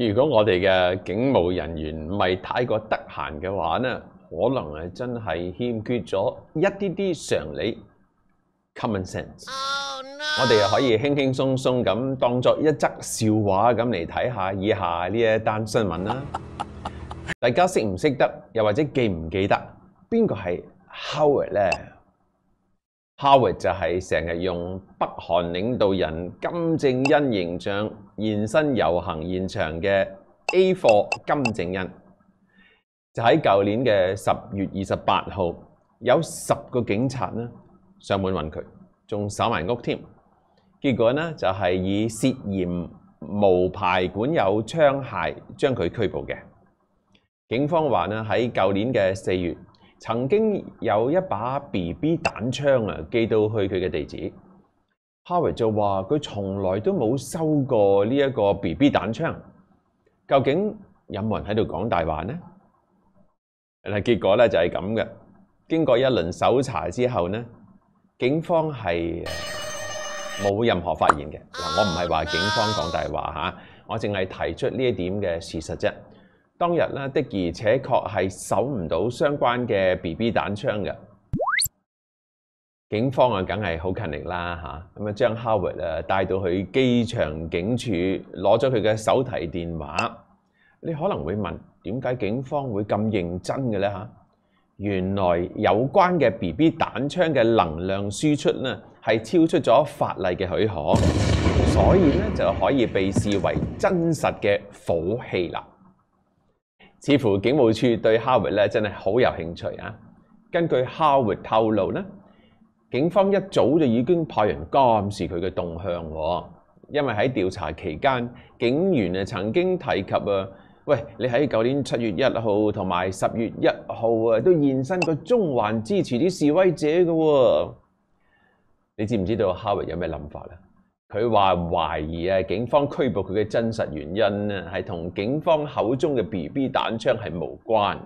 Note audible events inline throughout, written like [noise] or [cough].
如果我哋嘅警務人員唔係太過得閒嘅話咧，可能係真係欠缺咗一啲啲常理 common sense。我哋又可以輕輕鬆鬆咁當作一則笑話咁嚟睇下以下呢一單新聞啦。[laughs] 大家識唔識得？又或者記唔記得邊個係 Howard 咧？Howard 就係成日用北韓領導人金正恩形象現身遊行現場嘅 A 貨金正恩，就喺舊年嘅十月二十八號，有十個警察呢上門揾佢，仲守埋屋添。結果呢就係以涉嫌無牌管有槍械將佢拘捕嘅。警方話呢喺舊年嘅四月。曾經有一把 BB 彈槍啊寄到去佢嘅地址，哈維就話佢從來都冇收過呢一個 BB 彈槍，究竟有冇人喺度講大話呢？嗱，結果咧就係咁嘅。經過一輪搜查之後呢，警方係冇任何發現嘅。嗱，我唔係話警方講大話嚇，我淨係提出呢一點嘅事實啫。當日咧，的而且確係搜唔到相關嘅 B B 彈槍嘅警方啊，梗係好勤力啦嚇。咁啊，將 Howard 啊帶到去機場警署，攞咗佢嘅手提電話。你可能會問點解警方會咁認真嘅咧嚇？原來有關嘅 B B 彈槍嘅能量輸出咧係超出咗法例嘅許可，所以咧就可以被視為真實嘅火器啦。似乎警務處對 Howard 咧真係好有興趣啊！根據 Howard 透露咧，警方一早就已經派人監視佢嘅動向喎。因為喺調查期間，警員啊曾經提及啊，喂，你喺舊年七月一號同埋十月一號啊都現身個中環支持啲示威者嘅喎。你知唔知道 Howard 有咩諗法咧？佢話懷疑啊，警方拘捕佢嘅真實原因咧，係同警方口中嘅 BB 彈槍係無關，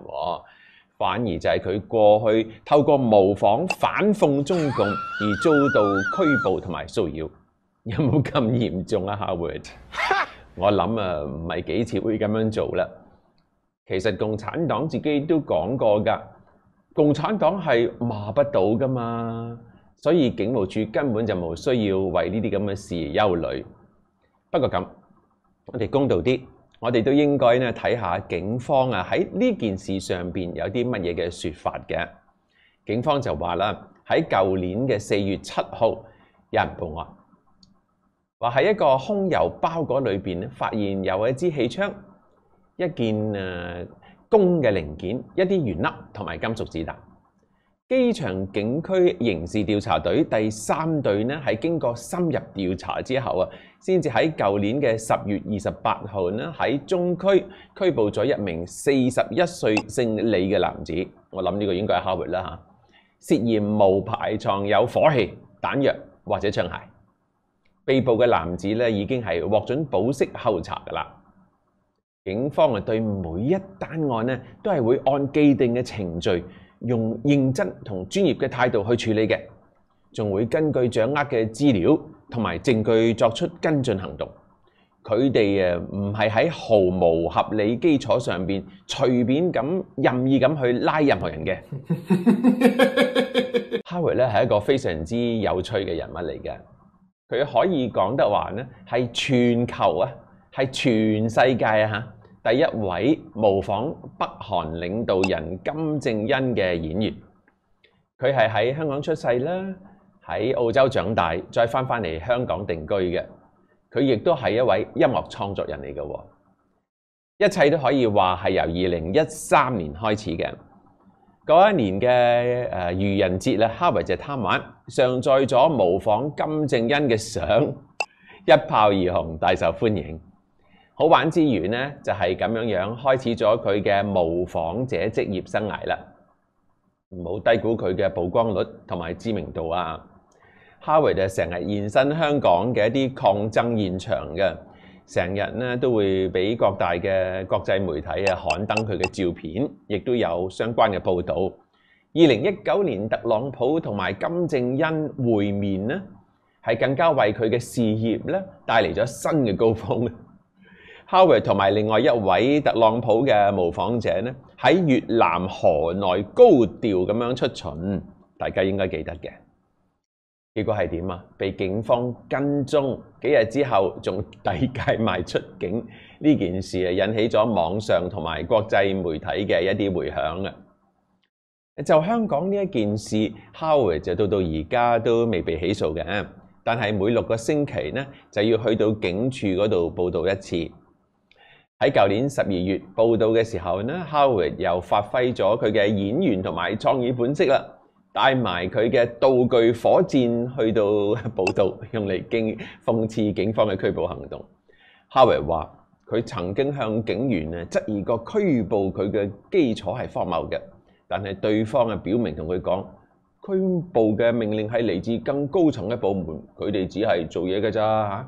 反而就係佢過去透過模仿反奉中共而遭到拘捕同埋騷擾，有冇咁嚴重啊？Howard，我諗啊，唔係幾次會咁樣做啦。其實共產黨自己都講過噶，共產黨係罵不到噶嘛。所以警務處根本就冇需要為呢啲咁嘅事而憂慮。不過咁，我哋公道啲，我哋都應該咧睇下警方啊喺呢件事上邊有啲乜嘢嘅説法嘅。警方就話啦，喺舊年嘅四月七號有人報案，話喺一個空郵包裹裏邊咧，發現有一支氣槍、一件誒弓嘅零件、一啲圓粒同埋金屬子彈。机场警区刑事调查队第三队呢，喺经过深入调查之后啊，先至喺旧年嘅十月二十八号呢，喺中区拘捕咗一名四十一岁姓李嘅男子。我谂呢个应该系 Howard 啦吓，涉嫌冒牌藏有火器、弹药或者枪械。被捕嘅男子咧，已经系获准保释候查噶啦。警方啊，对每一单案呢，都系会按既定嘅程序。用認真同專業嘅態度去處理嘅，仲會根據掌握嘅資料同埋證據作出跟進行動。佢哋誒唔係喺毫無合理基礎上邊隨便咁任意咁去拉任何人嘅。Harry [laughs] 咧係一個非常之有趣嘅人物嚟嘅，佢可以講得話咧係全球啊，係全世界啊第一位模仿北韓領導人金正恩嘅演員，佢係喺香港出世啦，喺澳洲長大，再翻返嚟香港定居嘅。佢亦都係一位音樂創作人嚟嘅，一切都可以話係由二零一三年開始嘅。嗰一年嘅誒愚人節咧，哈維就貪玩，上載咗模仿金正恩嘅相，一炮而紅，大受歡迎。好玩之餘呢，就係咁樣樣開始咗佢嘅模仿者職業生涯啦。唔好低估佢嘅曝光率同埋知名度啊！哈維就成日現身香港嘅一啲抗爭現場嘅，成日呢都會俾各大嘅國際媒體啊刊登佢嘅照片，亦都有相關嘅報導。二零一九年特朗普同埋金正恩會面呢，係更加為佢嘅事業咧帶嚟咗新嘅高峰。Howard 同埋另外一位特朗普嘅模仿者咧，喺越南河內高調咁樣出巡，大家應該記得嘅。結果係點啊？被警方跟蹤幾日之後，仲抵戒埋出境呢件事啊，引起咗網上同埋國際媒體嘅一啲迴響啊！就香港呢一件事，Howard 就到到而家都未被起訴嘅，但係每六個星期呢，就要去到警署嗰度報道一次。喺舊年十二月報道嘅時候 a 哈維又發揮咗佢嘅演員同埋創意本色啦，帶埋佢嘅道具火箭去到 [laughs] 報道，用嚟經諷刺警方嘅拘捕行動。哈維話：佢曾經向警員啊質疑過拘捕佢嘅基礎係荒謬嘅，但係對方啊表明同佢講，拘捕嘅命令係嚟自更高層嘅部門，佢哋只係做嘢嘅咋嚇。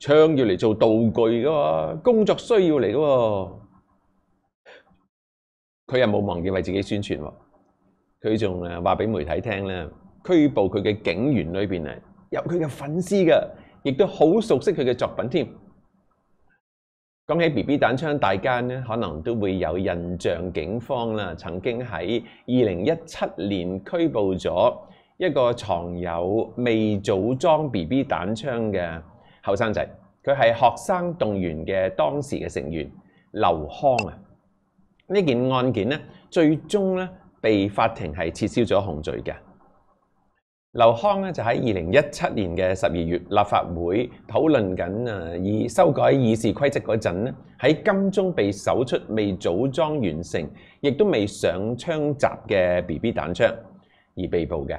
枪要嚟做道具噶嘛，工作需要嚟噶。佢又冇忘记为自己宣传，佢仲话俾媒体听咧，拘捕佢嘅警员里边咧有佢嘅粉丝噶，亦都好熟悉佢嘅作品添。讲起 B B 弹枪，大家咧可能都会有印象，警方啦曾经喺二零一七年拘捕咗一个藏有未组装 B B 弹枪嘅。後生仔，佢係學生動員嘅當時嘅成員劉康啊！呢件案件咧，最終咧被法庭係撤銷咗控罪嘅。劉康咧就喺二零一七年嘅十二月，立法會討論緊啊以修改議事規則嗰陣咧，喺金鐘被搜出未組裝完成，亦都未上槍閂嘅 BB 彈槍而被捕嘅。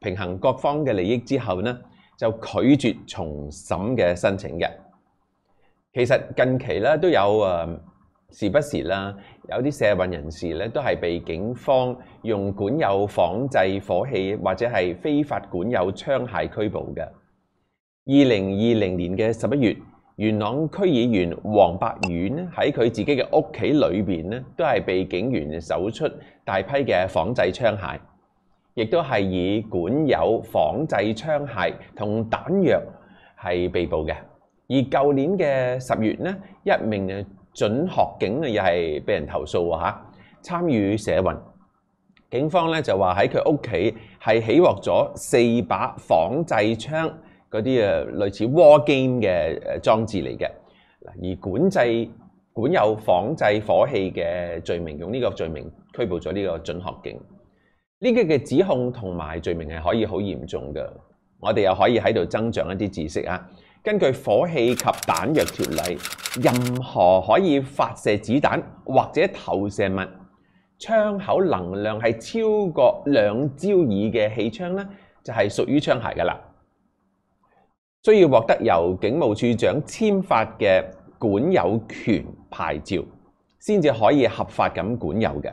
平衡各方嘅利益之後呢，就拒絕重審嘅申請嘅。其實近期咧都有誒時不時啦，有啲社運人士咧都係被警方用管有仿製火器或者係非法管有槍械拘捕嘅。二零二零年嘅十一月，元朗區議員黃柏遠喺佢自己嘅屋企裏邊咧，都係被警員搜出大批嘅仿製槍械。亦都係以管有仿製槍械同彈藥係被捕嘅。而舊年嘅十月呢，一名準學警又係被人投訴啊嚇，參與社運，警方咧就話喺佢屋企係起獲咗四把仿製槍嗰啲誒類似 game 嘅誒裝置嚟嘅。嗱，而管制管有仿製火器嘅罪名，用呢個罪名拘捕咗呢個準學警。呢个嘅指控同埋罪名系可以好严重嘅。我哋又可以喺度增长一啲知识啊！根据火器及弹药条例，任何可以发射子弹或者投射物，窗口能量系超过两焦耳嘅气枪咧，就系属于枪械噶啦，需要获得由警务处长签发嘅管有权牌照，先至可以合法咁管有嘅。